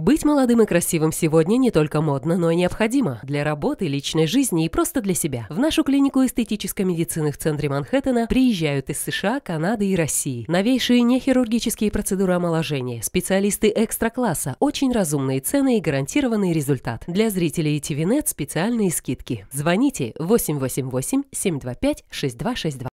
Быть молодым и красивым сегодня не только модно, но и необходимо для работы, личной жизни и просто для себя. В нашу клинику эстетической медицины в центре Манхэттена приезжают из США, Канады и России. Новейшие нехирургические процедуры омоложения, специалисты экстра-класса, очень разумные цены и гарантированный результат. Для зрителей ТВ ТВНет специальные скидки. Звоните 888 725 6262.